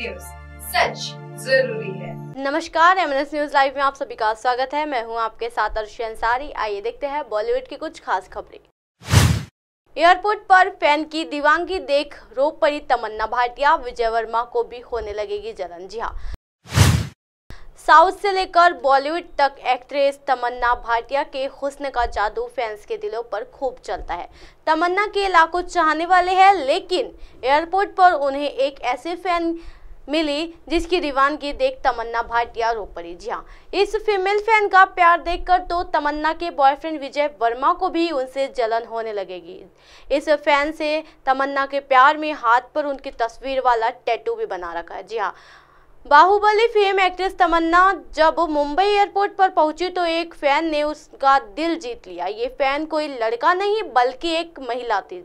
news सच जरूरी है नमस्कार एम न्यूज लाइव में आप सभी का स्वागत है मैं हूं आपके साथ अर्शी अंसारी आइए देखते हैं बॉलीवुड की कुछ खास खबरें एयरपोर्ट पर फैन की दीवानगी देख रो पड़ी तमन्ना भाटिया विजय वर्मा को भी होने लगेगी जलन जी हाँ साउथ से लेकर बॉलीवुड तक एक्ट्रेस तमन्ना भाटिया के हुस्न का जादू फैंस के दिलों पर खूब चलता है तमन्ना के लाखों चाहने वाले हैं लेकिन एयरपोर्ट पर उन्हें एक ऐसे फैन मिली जिसकी दीवानगी देख तमन्ना भाटिया रो पड़ी जी हाँ इस फीमेल फैन का प्यार देखकर तो तमन्ना के बॉयफ्रेंड विजय वर्मा को भी उनसे जलन होने लगेगी इस फैन से तमन्ना के प्यार में हाथ पर उनकी तस्वीर वाला टैटू भी बना रखा है जी हाँ बाहुबली फेम एक्ट्रेस तमन्ना जब मुंबई एयरपोर्ट पर पहुंची तो एक फैन ने उसका दिल जीत लिया ये फैन कोई लड़का नहीं बल्कि एक महिला थी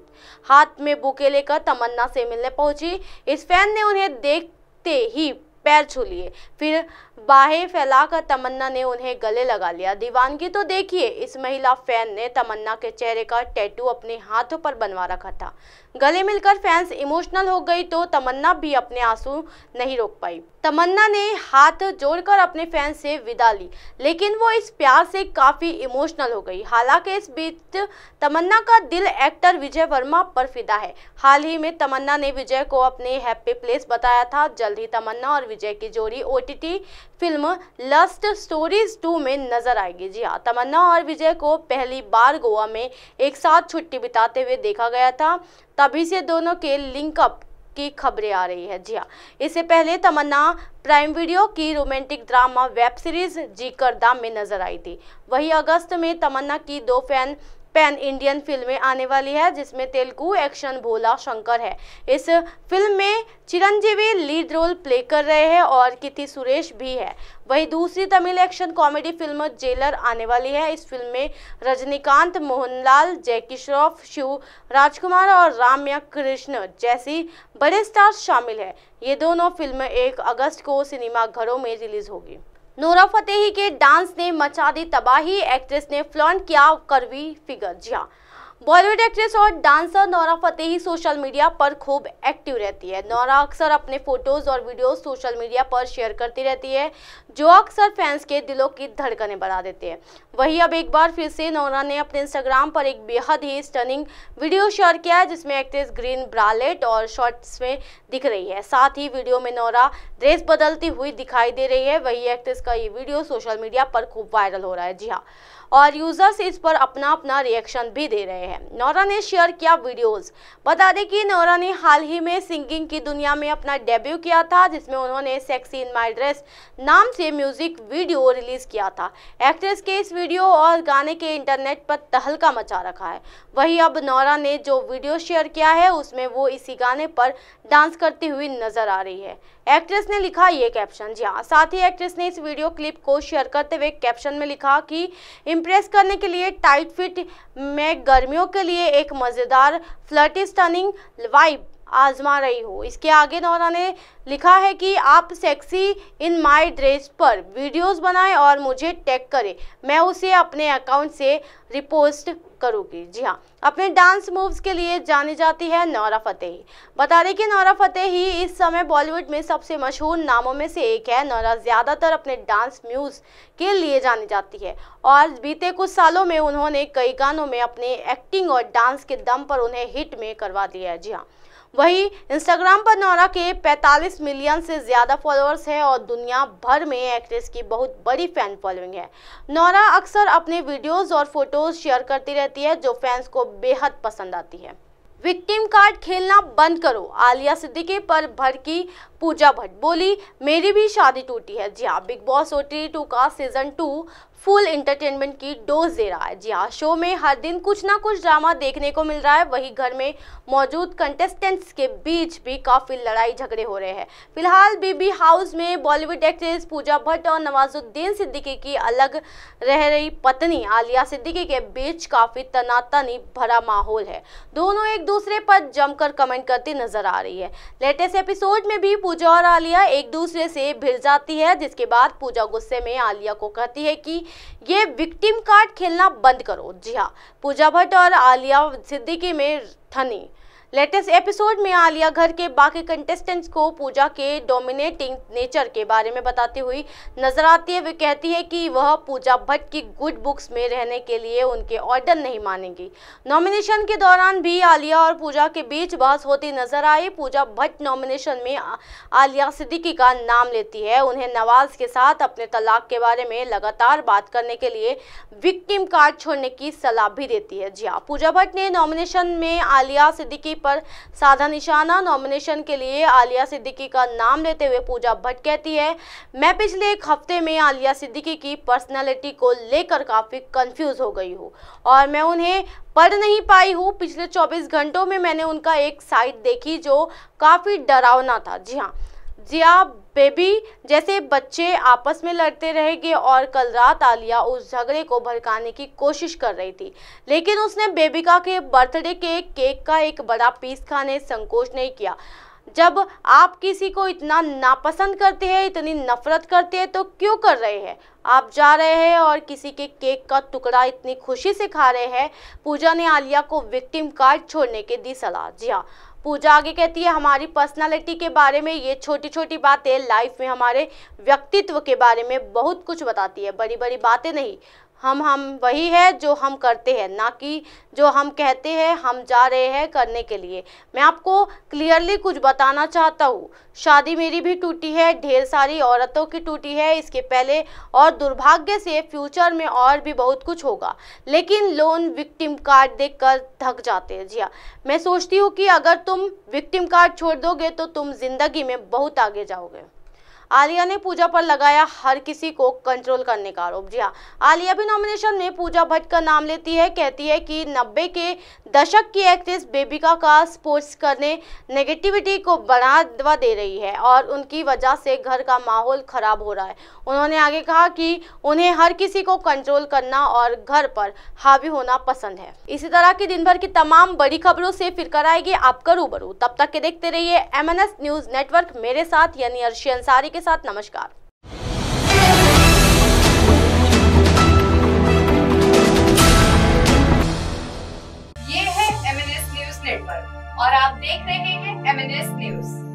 हाथ में बुके लेकर तमन्ना से मिलने पहुंची इस फैन ने उन्हें देख देखते ही पैर छू लिए फिर बाहें फैलाकर तमन्ना ने उन्हें गले लगा लिया दीवानगी तो देखिए इस महिला फैन ने तमन्ना के चेहरे का टैटू अपने हाथों पर बनवा रखा था गले मिलकर फैंस इमोशनल हो गई तो तमन्ना भी अपने आंसू नहीं रोक पाई तमन्ना ने हाथ जोड़कर अपने फैंस से विदा ली लेकिन वो इस प्यार से काफ़ी इमोशनल हो गई हालांकि इस बीच तमन्ना का दिल एक्टर विजय वर्मा पर फिदा है हाल ही में तमन्ना ने विजय को अपने हैप्पी प्लेस बताया था जल्द ही तमन्ना और विजय की जोड़ी ओ फिल्म लस्ट स्टोरीज टू में नजर आएगी जी हाँ तमन्ना और विजय को पहली बार गोवा में एक साथ छुट्टी बिताते हुए देखा गया था तभी से दोनों के लिंकअप की खबरें आ रही है जी हाँ इससे पहले तमन्ना प्राइम वीडियो की रोमांटिक ड्रामा वेब सीरीज जीकर दाम में नजर आई थी वही अगस्त में तमन्ना की दो फैन पैन इंडियन फिल्में आने वाली है जिसमें तेलुगु एक्शन भोला शंकर है इस फिल्म में चिरंजीवी लीड रोल प्ले कर रहे हैं और किति सुरेश भी है वही दूसरी Tamil action comedy film Jailer आने वाली है इस फिल्म में रजनीकांत मोहनलाल जैकी श्रॉफ शिव राजकुमार और राम्या कृष्ण जैसी बड़े स्टार शामिल है ये दोनों फिल्म एक अगस्त को सिनेमाघरों में रिलीज होगी नूरा फतेही के डांस ने मचा दी तबाही एक्ट्रेस ने फ्लॉन्ट किया करवी फिगर जिया बॉलीवुड एक्ट्रेस और dancer Nora Fatehi social media पर खूब एक्टिव रहती है नौरा अक्सर अपने फोटोज और वीडियोस सोशल मीडिया पर शेयर करती रहती है जो अक्सर फैंस के दिलों की धड़कनें बढ़ा देते हैं वहीं अब एक बार फिर से नौरा ने अपने इंस्टाग्राम पर एक बेहद ही स्टनिंग वीडियो शेयर किया है जिसमें एक्ट्रेस ग्रीन ब्रालेट और शॉर्ट्स में दिख रही है साथ ही वीडियो में नौरा ड्रेस बदलती हुई दिखाई दे रही है वही एक्ट्रेस का ये वीडियो सोशल मीडिया पर खूब वायरल हो रहा है जी हाँ और यूजर्स इस पर अपना अपना रिएक्शन भी दे रहे हैं नौरा ने शेयर किया वीडियोस बता दें कि नौरा ने हाल ही में सिंगिंग की दुनिया में अपना डेब्यू किया था जिसमें उन्होंने सेक्स इन माई ड्रेस नाम से म्यूजिक वीडियो रिलीज किया था एक्ट्रेस के इस वीडियो और गाने के इंटरनेट पर तहलका मचा रखा है वही अब नौरा ने जो वीडियो शेयर किया है उसमें वो इसी गाने पर डांस करती हुई नजर आ रही है एक्ट्रेस ने लिखा ये कैप्शन जी हाँ साथ ही एक्ट्रेस ने इस वीडियो क्लिप को शेयर करते हुए कैप्शन में लिखा कि इम्प्रेस करने के लिए टाइट फिट में गर्मियों के लिए एक मज़ेदार फ्लटी स्टनिंग वाइब आजमा रही हो इसके आगे नौरा ने लिखा है कि आप सेक्सी इन माय ड्रेस पर वीडियोस बनाएं और मुझे टैग करें मैं उसे अपने अकाउंट से रिपोस्ट करूंगी जी हाँ अपने डांस मूव्स के लिए जानी जाती है नौरा फतेही बता दें कि नौरा फतेही इस समय बॉलीवुड में सबसे मशहूर नामों में से एक है नौरा ज़्यादातर अपने डांस म्यूज के लिए जानी जाती है और बीते कुछ सालों में उन्होंने कई गानों में अपने एक्टिंग और डांस के दम पर उन्हें हिट में करवा दिया है जी हाँ वहीं इंस्टाग्राम पर नौरा के 45 मिलियन से ज़्यादा फॉलोअर्स हैं और दुनिया भर में एक्ट्रेस की बहुत बड़ी फैन फॉलोइंग है नौरा अक्सर अपने वीडियोस और फोटोज शेयर करती रहती रहती है जो फैंस को बेहद पसंद आती है विक्टिम कार्ड खेलना बंद करो आलिया सिद्दीकी पर भड़की पूजा भट्ट बोली मेरी भी शादी टूटी है जी हाँ Bigg Boss O T two का सीजन टू फुल इंटरटेनमेंट की डोज दे रहा है जी हाँ शो में हर दिन कुछ ना कुछ ड्रामा देखने को मिल रहा है वही घर में मौजूद कंटेस्टेंट्स के बीच भी काफ़ी लड़ाई झगड़े हो रहे हैं फिलहाल बीबी हाउस में बॉलीवुड एक्ट्रेस पूजा भट्ट और नवाजुद्दीन सिद्दीकी की अलग रह रही पत्नी आलिया सिद्दीकी के बीच काफ़ी तनातनी भरा माहौल है दोनों एक दूसरे पर जमकर कमेंट करती नजर आ रही है लेटेस्ट एपिसोड में भी पूजा और आलिया एक दूसरे से भिड़ जाती है जिसके बाद पूजा गुस्से में आलिया को कहती है कि ये विक्टिम कार्ड खेलना बंद करो जी हाँ पूजा भट्ट और आलिया सिद्दीकी में थनी लेटेस्ट एपिसोड में आलिया घर के बाकी कंटेस्टेंट्स को पूजा के डोमिनेटिंग नेचर के बारे में बताती हुई नजर आती है वे कहती है कि वह पूजा भट्ट की गुड बुक्स में रहने के लिए उनके ऑर्डर नहीं मानेंगी नॉमिनेशन के दौरान भी आलिया और पूजा के बीच बहस होती नजर आई पूजा भट्ट नॉमिनेशन में आलिया सिद्दीकी का नाम लेती है उन्हें नवाज के साथ अपने तलाक के बारे में लगातार बात करने के लिए विक्टिम कार्ड छोड़ने की सलाह भी देती है जी हाँ पूजा भट्ट ने नॉमिनेशन में आलिया सिद्दीकी पर साधा निशाना नॉमिनेशन के लिए आलिया सिद्दीकी का नाम लेते हुए पूजा भट्ट कहती है मैं पिछले एक हफ्ते में आलिया सिद्दीकी की पर्सनैलिटी को लेकर काफ़ी कंफ्यूज हो गई हूँ और मैं उन्हें पढ़ नहीं पाई हूँ पिछले 24 घंटों में मैंने उनका एक साइट देखी जो काफ़ी डरावना था जी हाँ जिया बेबी हाँ, जैसे बच्चे आपस में लड़ते रहेंगे और कल रात आलिया उस झगड़े को भड़काने की कोशिश कर रही थी लेकिन उसने बेबिका के बर्थडे के केक का एक बड़ा पीस खाने संकोच नहीं किया जब आप किसी को इतना नापसंद करते हैं इतनी नफरत करते हैं तो क्यों कर रहे हैं आप जा रहे हैं और किसी के केक का टुकड़ा इतनी खुशी से खा रहे हैं पूजा ने आलिया को विक्टिम कार्ड छोड़ने के दी सलाह जी हाँ पूजा आगे कहती है हमारी पर्सनालिटी के बारे में ये छोटी छोटी बातें लाइफ में हमारे व्यक्तित्व के बारे में बहुत कुछ बताती है बड़ी बड़ी बातें नहीं हम हम वही है जो हम करते हैं ना कि जो हम कहते हैं हम जा रहे हैं करने के लिए मैं आपको क्लियरली कुछ बताना चाहता हूँ शादी मेरी भी टूटी है ढेर सारी औरतों की टूटी है इसके पहले और दुर्भाग्य से फ्यूचर में और भी बहुत कुछ होगा लेकिन लोन विक्टिम कार्ड देख कर थक जाते हैं जी हाँ मैं सोचती हूँ कि अगर तुम विक्टिम कार्ड छोड़ दोगे तो तुम ज़िंदगी में बहुत आगे जाओगे आलिया ने पूजा पर लगाया हर किसी को कंट्रोल करने का आरोप जी हाँ आलिया भी नॉमिनेशन में पूजा भट्ट का नाम लेती है कहती है कि नब्बे के दशक की एक्ट्रेस बेबिका का स्पोर्ट्स करने नेगेटिविटी को बढ़ावा दे रही है और उनकी वजह से घर का माहौल खराब हो रहा है उन्होंने आगे कहा कि उन्हें हर किसी को कंट्रोल करना और घर पर हावी होना पसंद है इसी तरह की दिन भर की तमाम बड़ी खबरों से फिर कराएगी आपका रूबरू तब तक के देखते रहिए एम न्यूज नेटवर्क मेरे साथ यानी अर्शी अंसारी के साथ नमस्कार ये है एमएनएस न्यूज नेटवर्क और आप देख रहे हैं एमएनएस न्यूज